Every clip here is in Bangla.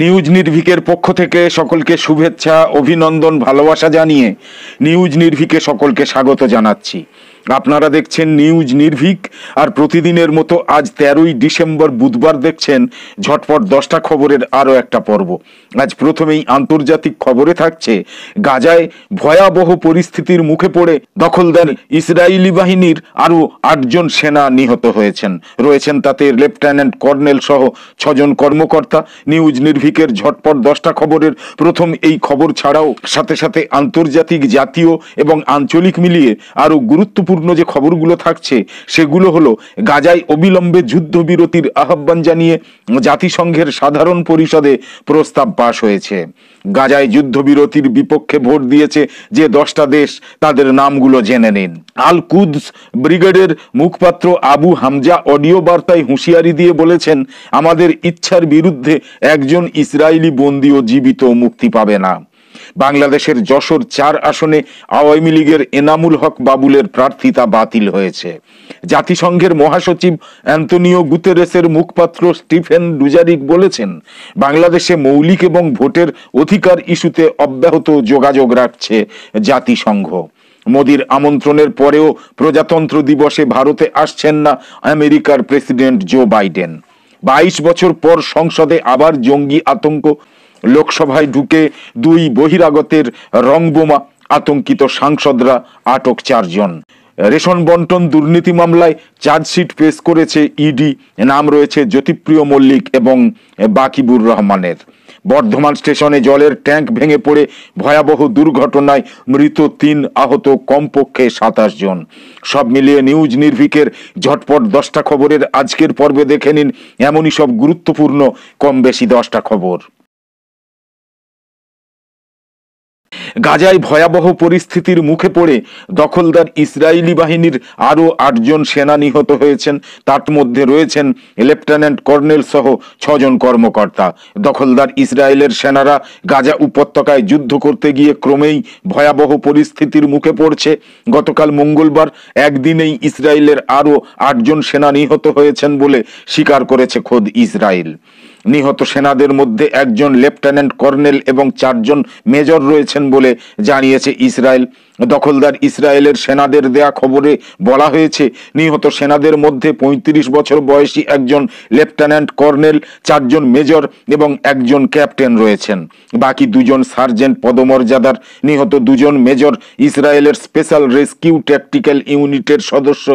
নিউজ নির্ভিকের পক্ষ থেকে সকলকে শুভেচ্ছা অভিনন্দন ভালোবাসা জানিয়ে নিউজ নির্ভিকে সকলকে স্বাগত জানাচ্ছি আপনারা দেখছেন নিউজ নির্ভীক আর প্রতিদিনের মতো আজ তেরোই ডিসেম্বর বুধবার দেখছেন ঝটপট দশটা খবরের আরও একটা পর্ব আজ প্রথমেই আন্তর্জাতিক খবরে থাকছে গাজায় ভয়াবহ পরিস্থিতির মুখে পড়ে দখলদার ইসরায়েলি বাহিনীর আরও আটজন সেনা নিহত হয়েছেন রয়েছেন তাতে লেফটেন্যান্ট কর্নেল সহ ছজন কর্মকর্তা নিউজ নির্ভীকের ঝটপট দশটা খবরের প্রথম এই খবর ছাড়াও সাথে সাথে আন্তর্জাতিক জাতীয় এবং আঞ্চলিক মিলিয়ে আরও গুরুত্বপূর্ণ গুরুত্বপূর্ণ যে খবরগুলো থাকছে সেগুলো হলো গাজায় অবিলম্বে যুদ্ধবিরতির আহ্বান জানিয়ে জাতিসংঘের সাধারণ পরিষদে প্রস্তাব পাশ হয়েছে গাজায় যুদ্ধবিরতির বিপক্ষে ভোট দিয়েছে যে দশটা দেশ তাদের নামগুলো জেনে নিন আল কুদ ব্রিগেডের মুখপাত্র আবু হামজা অডিও বার্তায় হুঁশিয়ারি দিয়ে বলেছেন আমাদের ইচ্ছার বিরুদ্ধে একজন ইসরায়েলি ও জীবিত মুক্তি পাবে না বাংলাদেশের যশোর চার আসনে আওয়ামী লীগের এনামুল হক বাবুলের প্রার্থিতা বাতিল হয়েছে জাতিসংঘের মহাসচিব অ্যান্তনিও গুতেরেসের মুখপাত্র স্টিফেন ডুজারিক বলেছেন বাংলাদেশে মৌলিক এবং ভোটের অধিকার ইস্যুতে অব্যাহত যোগাযোগ রাখছে জাতিসংঘ মোদির আমন্ত্রণের পরেও প্রজাতন্ত্র দিবসে ভারতে আসছেন না আমেরিকার প্রেসিডেন্ট জো বাইডেন বাইশ বছর পর সংসদে আবার জঙ্গি আতঙ্ক লোকসভায় ঢুকে দুই বহিরাগতের রংবোমা আতঙ্কিত সাংসদরা আটক চারজন রেশন বন্টন দুর্নীতি মামলায় চার্জশিট পেশ করেছে ইডি নাম রয়েছে জ্যোতিপ্রিয় মল্লিক এবং বাকিবুর রহমানের বর্ধমান স্টেশনে জলের ট্যাঙ্ক ভেঙে পড়ে ভয়াবহ দুর্ঘটনায় মৃত তিন আহত কমপক্ষে সাতাশ জন সব মিলিয়ে নিউজ নির্ভিকের ঝটপট দশটা খবরের আজকের পর্বে দেখে নিন এমনই সব গুরুত্বপূর্ণ কম বেশি দশটা খবর গাজায় ভয়াবহ পরিস্থিতির মুখে পড়ে দখলদার ইসরায়েলি বাহিনীর আরও আটজন সেনা নিহত হয়েছেন তার মধ্যে রয়েছেন লেফটেন্যান্ট কর্নেল সহ ছজন কর্মকর্তা দখলদার ইসরায়েলের সেনারা গাজা উপত্যকায় যুদ্ধ করতে গিয়ে ক্রমেই ভয়াবহ পরিস্থিতির মুখে পড়ছে গতকাল মঙ্গলবার একদিনেই ইসরায়েলের আরও আটজন সেনা নিহত হয়েছেন বলে স্বীকার করেছে খোদ ইসরায়েল নিহত সেনাদের মধ্যে একজন লেফটেন্যান্ট কর্নেল এবং চারজন মেজর রয়েছেন বলে জানিয়েছে ইসরায়েল দখলদার ইসরায়েলের সেনাদের দেয়া খবরে বলা হয়েছে নিহত সেনাদের মধ্যে ৩৫ বছর বয়সী একজন লেফটেন্যান্ট কর্নেল চারজন মেজর এবং একজন ক্যাপ্টেন রয়েছেন বাকি দুজন সার্জেন্ট পদমর্যাদার নিহত দুজন মেজর ইসরায়েলের স্পেশাল রেস্কিউ ট্যাকটিক্যাল ইউনিটের সদস্য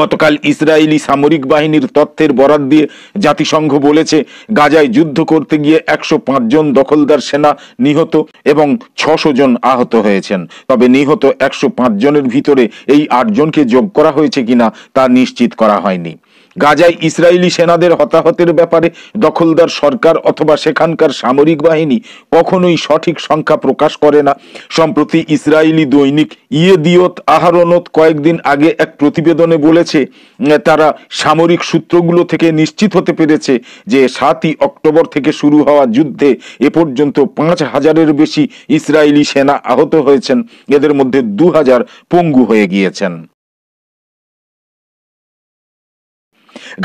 গতকাল ইসরায়েলি সামরিক বাহিনীর তথ্যের বরাদ দিয়ে জাতিসংঘ বলেছে গাজায় যুদ্ধ করতে গিয়ে একশো জন দখলদার সেনা নিহত এবং ছশো জন আহত হয়েছেন তবে নিহত একশো জনের ভিতরে এই আটজনকে যোগ করা হয়েছে কিনা তা নিশ্চিত করা হয়নি গাজায় ইসরায়েলি সেনাদের হতাহতের ব্যাপারে দখলদার সরকার অথবা সেখানকার সামরিক বাহিনী কখনোই সঠিক সংখ্যা প্রকাশ করে না সম্প্রতি ইসরায়েলি দৈনিক ইয়েদিয়ত আহারনত কয়েকদিন আগে এক প্রতিবেদনে বলেছে তারা সামরিক সূত্রগুলো থেকে নিশ্চিত হতে পেরেছে যে সাতই অক্টোবর থেকে শুরু হওয়া যুদ্ধে এ পর্যন্ত পাঁচ হাজারের বেশি ইসরায়েলি সেনা আহত হয়েছেন এদের মধ্যে দু হাজার পঙ্গু হয়ে গিয়েছেন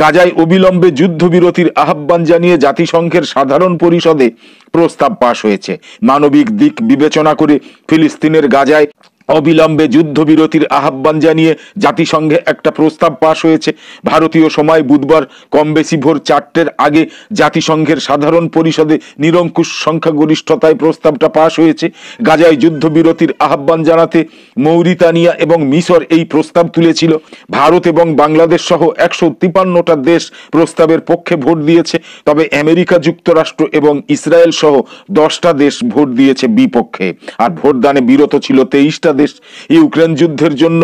গাজায় অবিলম্বে যুদ্ধবিরতির আহ্বান জানিয়ে জাতিসংঘের সাধারণ পরিষদে প্রস্তাব পাশ হয়েছে মানবিক দিক বিবেচনা করে ফিলিস্তিনের গাজায় অবিলম্বে যুদ্ধবিরতির আহ্বান জানিয়ে জাতিসংঘে একটা প্রস্তাব পাশ হয়েছে ভারতীয় সময় বুধবার কমবেশি ভোর চারটের আগে জাতিসংঘের সাধারণ পরিষদে নিরঙ্কুশ সংখ্যাগরিষ্ঠতায় প্রস্তাবটা পাশ হয়েছে গাজায় যুদ্ধবিরতির আহ্বান জানাতে মৌরিতানিয়া এবং মিশর এই প্রস্তাব তুলেছিল ভারত এবং বাংলাদেশ সহ একশো তিপান্নটা দেশ প্রস্তাবের পক্ষে ভোট দিয়েছে তবে আমেরিকা যুক্তরাষ্ট্র এবং ইসরায়েল সহ দশটা দেশ ভোট দিয়েছে বিপক্ষে আর ভোটদানে বিরত ছিল তেইশটা বাংলাদেশ ইউক্রেন যুদ্ধের জন্য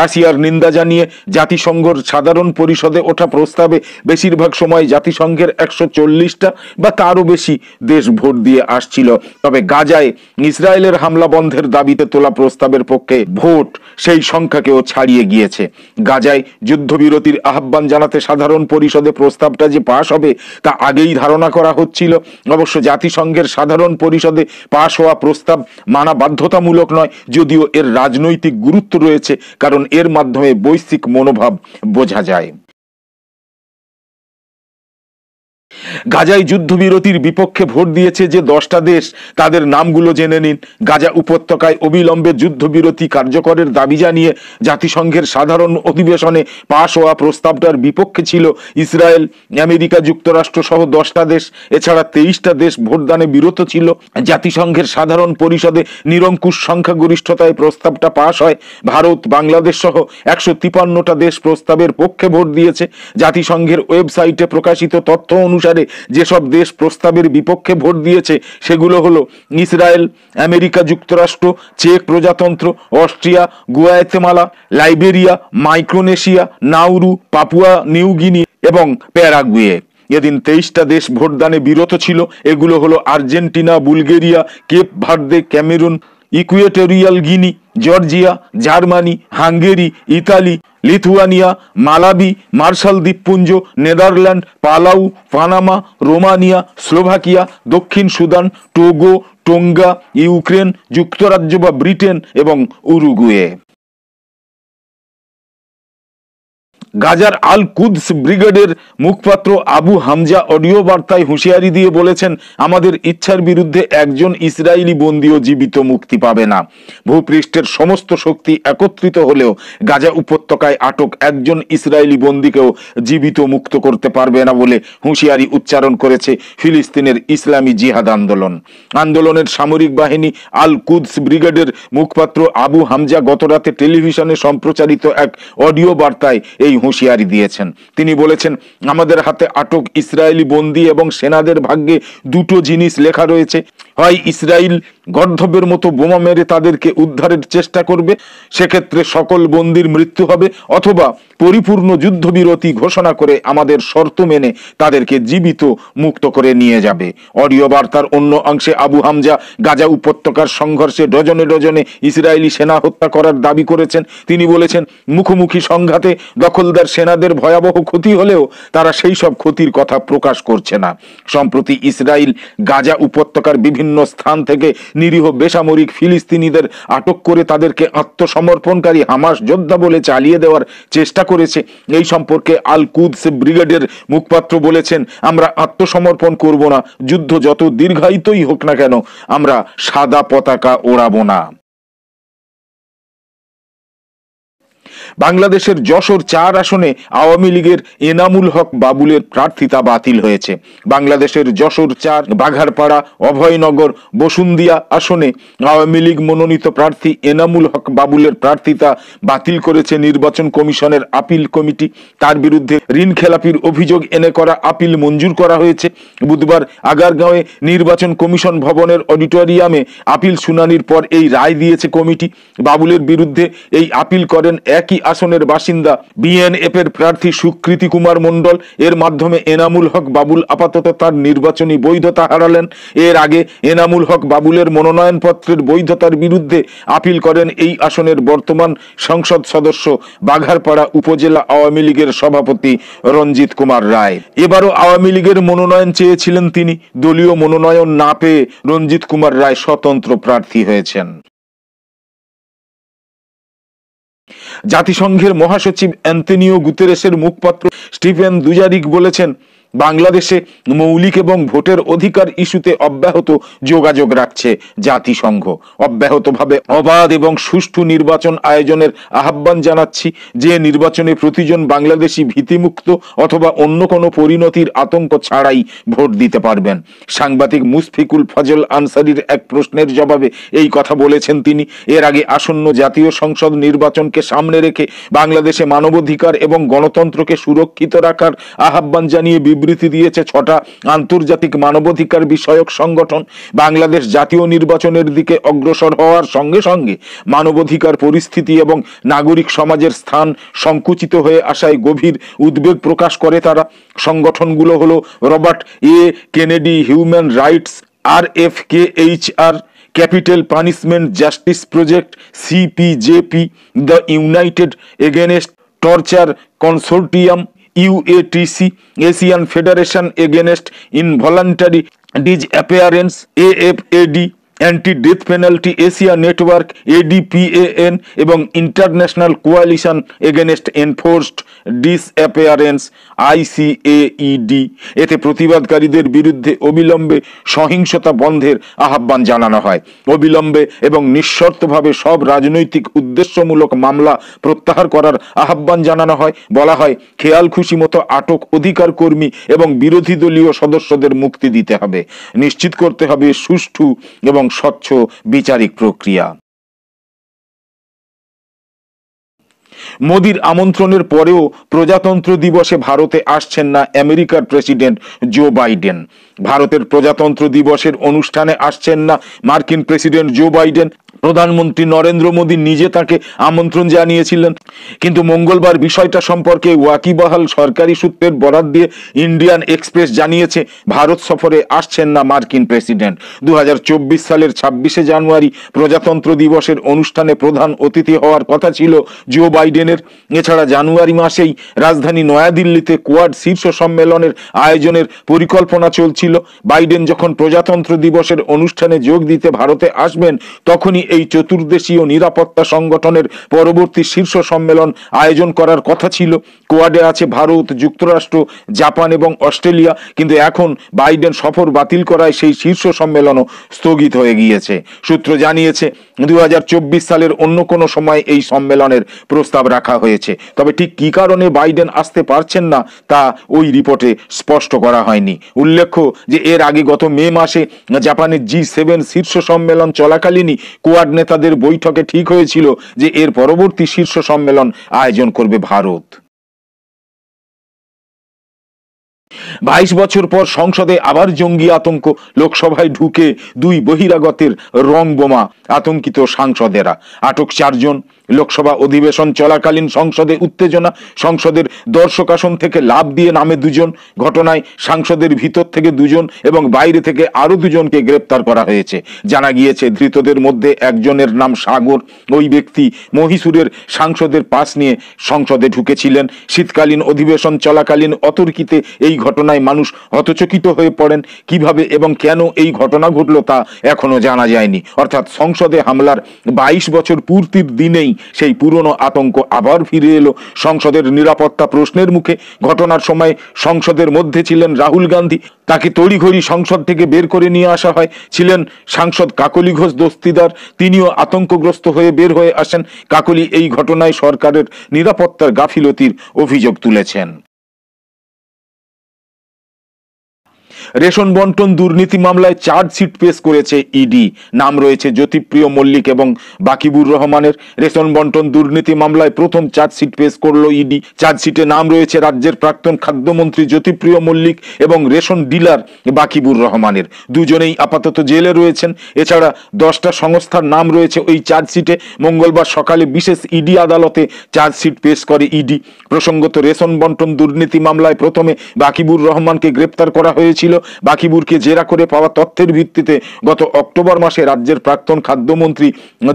রাশিয়ার নিন্দা জানিয়ে জাতিসংঘর সাধারণ পরিষদে ওঠা প্রস্তাবে বেশিরভাগ সময় জাতিসংঘের একশো চল্লিশটা বা তারও বেশি দেশ ভোট দিয়ে আসছিল তবে গাজায় ইসরায়েলের হামলা বন্ধের দাবিতে তোলা প্রস্তাবের পক্ষে ভোট সেই সংখ্যাকেও ছাড়িয়ে গিয়েছে গাজায় যুদ্ধবিরতির আহ্বান জানাতে সাধারণ পরিষদে প্রস্তাবটা যে পাশ হবে তা আগেই ধারণা করা হচ্ছিল অবশ্য জাতিসংঘের সাধারণ পরিষদে পাশ হওয়া প্রস্তাব মানা বাধ্যতামূলক নয় যদিও এর রাজনৈতিক গুরুত্ব রয়েছে কারণ এর মাধ্যমে বৈশ্বিক মনোভাব বোঝা যায় গাজায় যুদ্ধবিরতির বিপক্ষে ভোট দিয়েছে যে দশটা দেশ তাদের নামগুলো জেনে নিন গাজা উপত্যকায় অবিলম্বে যুদ্ধবিরতি কার্যকরের দাবি জানিয়ে জাতিসংঘের সাধারণ অধিবেশনে পাশ হওয়া প্রস্তাবটার বিপক্ষে ছিল ইসরায়েল আমেরিকা যুক্তরাষ্ট্র সহ দশটা দেশ এছাড়া তেইশটা দেশ ভোটদানে বিরত ছিল জাতিসংঘের সাধারণ পরিষদে নিরঙ্কুশ সংখ্যাগরিষ্ঠতায় প্রস্তাবটা পাশ হয় ভারত বাংলাদেশ সহ একশো তিপান্নটা দেশ প্রস্তাবের পক্ষে ভোট দিয়েছে জাতিসংঘের ওয়েবসাইটে প্রকাশিত তথ্য অনুসারে সালে যেসব দেশ প্রস্তাবের বিপক্ষে ভোট দিয়েছে সেগুলো হলো ইসরায়েল আমেরিকা যুক্তরাষ্ট্র চেক প্রজাতন্ত্র Austria Guatemala Liberia Micronesia Nauru Papua New Guinea এবং প্যারাগুয়ে এদিন তেইশটা দেশ ভোটদানে বিরত ছিল এগুলো হলো Argentina Bulgaria Cape Verde Cameroon Equatorial Guinea Georgia Germany Hungary Italy Lithuania Malawi Marshall দ্বীপপুঞ্জ Netherland Palau Panama Romania Slovakia দক্ষিণ সুদান টোগো টোঙ্গা ইউক্রেন যুক্তরাজ্য বা ব্রিটেন এবং উরুগুয়ে গাজার আল কুদস ব্রিগেডের মুখপাত্র আবু হামজা অডিও বার্তায় হুঁশিয়ারি দিয়ে বলেছেন আমাদের ইচ্ছার বিরুদ্ধে একজন ইসরায়েলি বন্দীও জীবিত মুক্তি পাবে না ভূপৃষ্ঠের সমস্ত শক্তি একত্রিত হলেও গাজা উপত্যকায় আটক একজন ইসরায়েলি বন্দীকেও জীবিত মুক্ত করতে পারবে না বলে হুঁশিয়ারি উচ্চারণ করেছে ফিলিস্তিনের ইসলামী জিহাদ আন্দোলন আন্দোলনের সামরিক বাহিনী আল কুদস ব্রিগেডের মুখপাত্র আবু হামজা গতরাতে টেলিভিশনে সম্প্রচারিত এক অডিও বার্তায় এই হুঁশিয়ারি দিয়েছেন তিনি বলেছেন আমাদের হাতে আটক ইসরায়েলি বন্দী এবং সেনাদের ভাগ্যে দুটো জিনিস লেখা রয়েছে হয় ইসরায়েল গর্ধবের মতো বোমা মেরে তাদেরকে উদ্ধারের চেষ্টা করবে সেক্ষেত্রে সকল বন্দির মৃত্যু হবে অথবা পরিপূর্ণ যুদ্ধবিরতি ঘোষণা করে আমাদের শর্ত মেনে তাদেরকে জীবিত মুক্ত করে নিয়ে যাবে অডিও বার্তার অন্য অংশে আবু হামজা গাজা উপত্যকার সংঘর্ষে ডজনে ডজনে ইসরায়েলি সেনা হত্যা করার দাবি করেছেন তিনি বলেছেন মুখোমুখি সংঘাতে দখলদার সেনাদের ভয়াবহ ক্ষতি হলেও তারা সেই সব ক্ষতির কথা প্রকাশ করছে না সম্প্রতি ইসরায়েল গাজা উপত্যকার বিভিন্ন বিভিন্ন স্থান থেকে নিরীহ বেসামরিক ফিলিস্তিনিদের আটক করে তাদেরকে আত্মসমর্পণকারী হামাস যোদ্ধা বলে চালিয়ে দেওয়ার চেষ্টা করেছে এই সম্পর্কে আল কুদস ব্রিগেডের মুখপাত্র বলেছেন আমরা আত্মসমর্পণ করব না যুদ্ধ যত দীর্ঘায়িতই হোক না কেন আমরা সাদা পতাকা ওড়াবো না বাংলাদেশের যশোর চার আসনে আওয়ামী লীগের এনামুল হক বাবুলের প্রার্থিতা বাতিল হয়েছে বাংলাদেশের যশোর চার বাঘারপাড়া অভয়নগর বসুন্দিয়া আসনে আওয়ামী লীগ মনোনীত প্রার্থী এনামুল হক বাবুলের প্রার্থিতা বাতিল করেছে নির্বাচন কমিশনের আপিল কমিটি তার বিরুদ্ধে ঋণ খেলাপির অভিযোগ এনে করা আপিল মঞ্জুর করা হয়েছে বুধবার আগারগাঁওয়ে নির্বাচন কমিশন ভবনের অডিটোরিয়ামে আপিল শুনানির পর এই রায় দিয়েছে কমিটি বাবুলের বিরুদ্ধে এই আপিল করেন একই আসনের বাসিন্দা বিএনএফ এর প্রার্থী সুকৃতি কুমার মণ্ডল এর মাধ্যমে এনামুল হক বাবুল আপাতত তার নির্বাচনী বৈধতা হারালেন এর আগে এনামুল হক বাবুলের মনোনয়নপত্রের বৈধতার বিরুদ্ধে আপিল করেন এই আসনের বর্তমান সংসদ সদস্য বাঘারপাড়া উপজেলা আওয়ামী লীগের সভাপতি রঞ্জিত কুমার রায় এবারও আওয়ামী লীগের মনোনয়ন চেয়েছিলেন তিনি দলীয় মনোনয়ন না পেয়ে রঞ্জিত কুমার রায় স্বতন্ত্র প্রার্থী হয়েছেন জাতিসংঘের মহাসচিব অ্যান্তনিও গুতেরেসের মুখপাত্র স্টিফেন দুজারিক বলেছেন বাংলাদেশে মৌলিক এবং ভোটের অধিকার ইস্যুতে অব্যাহত যোগাযোগ রাখছে জাতিসংঘ অব্যাহতভাবে অবাধ এবং সুষ্ঠু নির্বাচন আয়োজনের আহ্বান জানাচ্ছি যে নির্বাচনে প্রতিজন বাংলাদেশি ভীতিমুক্ত অথবা অন্য কোনো পরিণতির আতঙ্ক ছাড়াই ভোট দিতে পারবেন সাংবাদিক মুশফিকুল ফজল আনসারির এক প্রশ্নের জবাবে এই কথা বলেছেন তিনি এর আগে আসন্ন জাতীয় সংসদ নির্বাচনকে সামনে রেখে বাংলাদেশে মানবাধিকার এবং গণতন্ত্রকে সুরক্ষিত রাখার আহ্বান জানিয়ে বিবৃতি দিয়েছে ছটা আন্তর্জাতিক মানবাধিকার বিষয়ক সংগঠন বাংলাদেশ জাতীয় নির্বাচনের দিকে অগ্রসর হওয়ার সঙ্গে সঙ্গে মানবাধিকার পরিস্থিতি এবং নাগরিক সমাজের স্থান সংকুচিত হয়ে আসায় গভীর উদ্বেগ প্রকাশ করে তারা সংগঠনগুলো হলো Robert F Kennedy human rights R F K H R capital punishment justice project CPJP the United against torture consortium UATC, Asian Federation Against Involuntary Disappearance, AFAD, anti death penalty Asia network ADPAN এবং international coalition against enforced disappearance ICAED এতে প্রতিবাদকারীদের বিরুদ্ধে অবিলম্বে সহিংসতা বন্ধের আহ্বান জানানো হয় অবিলম্বে এবং নিঃশর্তভাবে সব রাজনৈতিক উদ্দেশ্যমূলক মামলা প্রত্যাহার করার আহ্বান জানানো হয় বলা হয় খেয়াল খুশি মতো আটক অধিকার কর্মী এবং বিরোধী দলীয় সদস্যদের মুক্তি দিতে হবে নিশ্চিত করতে হবে সুষ্ঠু এবং স্বচ্ছ বিচারিক প্রক্রিয়া মোদির আমন্ত্রণের পরেও প্রজাতন্ত্র দিবসে ভারতে আসছেন না আমেরিকার প্রেসিডেন্ট জো বাইডেন ভারতের প্রজাতন্ত্র দিবসের অনুষ্ঠানে আসছেন না মার্কিন প্রেসিডেন্ট জো বাইডেন প্রধানমন্ত্রী নরেন্দ্র মোদী নিজে তাকে আমন্ত্রণ জানিয়েছিলেন কিন্তু মঙ্গলবার বিষয়টা সম্পর্কে ওয়াকিবহাল সরকারি সূত্রের বরাদ দিয়ে ইন্ডিয়ান এক্সপ্রেস জানিয়েছে ভারত সফরে আসছেন না মার্কিন প্রেসিডেন্ট দু সালের ছাব্বিশে জানুয়ারি প্রজাতন্ত্র দিবসের অনুষ্ঠানে প্রধান অতিথি হওয়ার কথা ছিল জো বাইডেনের এছাড়া জানুয়ারি মাসেই রাজধানী নয়াদিল্লিতে কোয়াড শীর্ষ সম্মেলনের আয়োজনের পরিকল্পনা চলছিল ছিল বাইডেন যখন প্রজাতন্ত্র দিবসের অনুষ্ঠানে যোগ দিতে ভারতে আসবেন তখনই এই চতুর্দেশীয় নিরাপত্তা সংগঠনের পরবর্তী শীর্ষ সম্মেলন আয়োজন করার কথা ছিল কোয়াডে আছে ভারত যুক্তরাষ্ট্র জাপান এবং অস্ট্রেলিয়া কিন্তু এখন বাইডেন সফর বাতিল করায় সেই শীর্ষ সম্মেলনও স্থগিত হয়ে গিয়েছে সূত্র জানিয়েছে দু সালের অন্য কোনো সময় এই সম্মেলনের প্রস্তাব রাখা হয়েছে তবে ঠিক কী কারণে বাইডেন আসতে পারছেন না তা ওই রিপোর্টে স্পষ্ট করা হয়নি উল্লেখ্য যে এর আগে গত মে মাসে জাপানের জি সেভেন শীর্ষ সম্মেলন চলাকালীনই কোয়াড নেতাদের বৈঠকে ঠিক হয়েছিল যে এর পরবর্তী শীর্ষ সম্মেলন আয়োজন করবে ভারত বাইশ বছর পর সংসদে আবার জঙ্গি আতঙ্ক লোকসভায় ঢুকে দুই বহিরাগতের রং বোমা আতঙ্কিত সাংসদেরা আটক চারজন লোকসভা অধিবেশন চলাকালীন সংসদে উত্তেজনা সংসদের দর্শক আসন থেকে লাভ দিয়ে নামে দুজন ঘটনায় সাংসদের ভিতর থেকে দুজন এবং বাইরে থেকে আরও দুজনকে গ্রেপ্তার করা হয়েছে জানা গিয়েছে ধৃতদের মধ্যে একজনের নাম সাগর ওই ব্যক্তি মহীশূরের সাংসদের পাশ নিয়ে সংসদে ঢুকেছিলেন শীতকালীন অধিবেশন চলাকালীন অতর্কিতে এই ঘটনায় মানুষ হতচকিত হয়ে পড়েন কিভাবে এবং কেন এই ঘটনা ঘটল তা এখনও জানা যায়নি অর্থাৎ সংসদে হামলার বাইশ বছর পূর্তির দিনেই সেই পুরনো আতঙ্ক আবার ফিরে এলো সংসদের নিরাপত্তা প্রশ্নের মুখে ঘটনার সময় সংসদের মধ্যে ছিলেন রাহুল গান্ধী তাকে তড়িঘড়ি সংসদ থেকে বের করে নিয়ে আসা হয় ছিলেন সাংসদ কাকলি ঘোষ দস্তিদার তিনিও আতঙ্কগ্রস্ত হয়ে বের হয়ে আসেন কাকলি এই ঘটনায় সরকারের নিরাপত্তার গাফিলতির অভিযোগ তুলেছেন রেশন বন্টন দুর্নীতি মামলায় চার্জশিট পেশ করেছে ইডি নাম রয়েছে জ্যোতিপ্রিয় মল্লিক এবং বাকিবুর রহমানের রেশন বন্টন দুর্নীতি মামলায় প্রথম চার্জশিট পেশ করলো ইডি চার্জশিটে নাম রয়েছে রাজ্যের প্রাক্তন খাদ্যমন্ত্রী জ্যোতিপ্রিয় মল্লিক এবং রেশন ডিলার বাকিবুর রহমানের দুজনেই আপাতত জেলে রয়েছেন এছাড়া দশটা সংস্থার নাম রয়েছে ওই চার্জশিটে মঙ্গলবার সকালে বিশেষ ইডি আদালতে চার্জশিট পেশ করে ইডি প্রসঙ্গত রেশন বন্টন দুর্নীতি মামলায় প্রথমে বাকিবুর রহমানকে গ্রেপ্তার করা হয়েছিল বাকিবুরকে জেরা করে পাওয়া তথ্যের ভিত্তিতে গত অক্টোবর মাসে রাজ্যের প্রাক্তন খাদ্যমন্ত্রী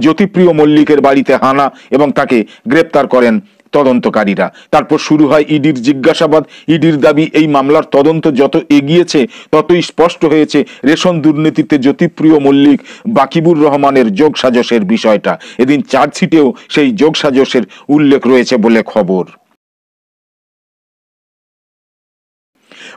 জ্যোতিপ্রিয় মল্লিকের বাড়িতে হানা এবং তাকে গ্রেপ্তার করেন তদন্তকারীরা তারপর শুরু হয় ইডির জিজ্ঞাসাবাদ ইডির দাবি এই মামলার তদন্ত যত এগিয়েছে ততই স্পষ্ট হয়েছে রেশন দুর্নীতিতে জ্যোতিপ্রিয় মল্লিক বাকিবুর রহমানের যোগসাজসের বিষয়টা এদিন চার্জশিটেও সেই যোগসাজসের উল্লেখ রয়েছে বলে খবর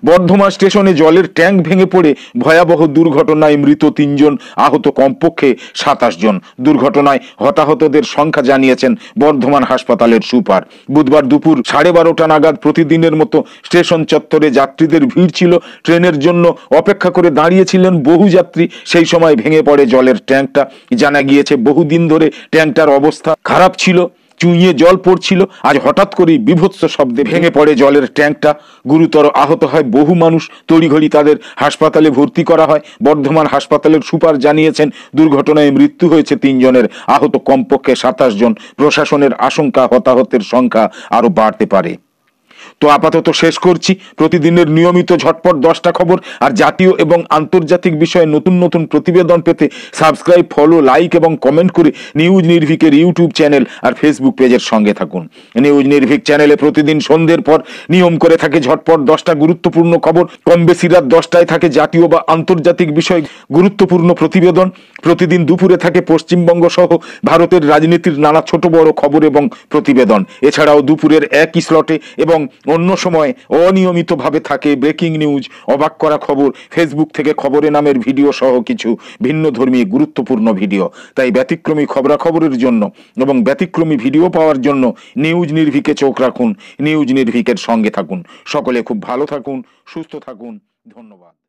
বর্ধমান স্টেশনে জলের ট্যাঙ্ক ভেঙে পড়ে ভয়াবহ দুর্ঘটনায় মৃত তিনজন আহত কমপক্ষে সাতাশ জন দুর্ঘটনায় হতাহতদের সংখ্যা জানিয়েছেন বর্ধমান হাসপাতালের সুপার বুধবার দুপুর সাড়ে বারোটা নাগাদ প্রতিদিনের মতো স্টেশন চত্বরে যাত্রীদের ভিড় ছিল ট্রেনের জন্য অপেক্ষা করে দাঁড়িয়েছিলেন বহু যাত্রী সেই সময় ভেঙে পড়ে জলের ট্যাঙ্কটা জানা গিয়েছে বহুদিন ধরে ট্যাঙ্কটার অবস্থা খারাপ ছিল চুঁইয়ে জল পড়ছিল আজ হঠাৎ করেই বিভৎস শব্দে ভেঙে পড়ে জলের ট্যাঙ্কটা গুরুতর আহত হয় বহু মানুষ তড়িঘড়ি তাদের হাসপাতালে ভর্তি করা হয় বর্ধমান হাসপাতালের সুপার জানিয়েছেন দুর্ঘটনায় মৃত্যু হয়েছে তিনজনের আহত কমপক্ষে সাতাশ জন প্রশাসনের আশঙ্কা হতাহতের সংখ্যা আরও বাড়তে পারে তো আপাতত শেষ করছি প্রতিদিনের নিয়মিত ঝটপট দশটা খবর আর জাতীয় এবং আন্তর্জাতিক বিষয়ে নতুন নতুন প্রতিবেদন পেতে সাবস্ক্রাইব ফলো লাইক এবং কমেন্ট করে নিউজ নির্ভিকের ইউটিউব চ্যানেল আর ফেসবুক পেজের সঙ্গে থাকুন নিউজ নির্ভিক চ্যানেলে প্রতিদিন সন্ধ্যের পর নিয়ম করে থাকে ঝটপট দশটা গুরুত্বপূর্ণ খবর কম বেশি রাত দশটায় থাকে জাতীয় বা আন্তর্জাতিক বিষয় গুরুত্বপূর্ণ প্রতিবেদন প্রতিদিন দুপুরে থাকে পশ্চিমবঙ্গ সহ ভারতের রাজনীতির নানা ছোট বড় খবর এবং প্রতিবেদন এছাড়াও দুপুরের একই স্লটে এবং অন্য সময় অনিয়মিতভাবে থাকে ব্রেকিং নিউজ অবাক করা খবর ফেসবুক থেকে খবরে নামের ভিডিও সহ কিছু ভিন্ন ধর্মী গুরুত্বপূর্ণ ভিডিও তাই ব্যতিক্রমী খবরাখবরের জন্য এবং ব্যতিক্রমী ভিডিও পাওয়ার জন্য নিউজ নির্ভিকে চোখ রাখুন নিউজ নির্ভিকের সঙ্গে থাকুন সকলে খুব ভালো থাকুন সুস্থ থাকুন ধন্যবাদ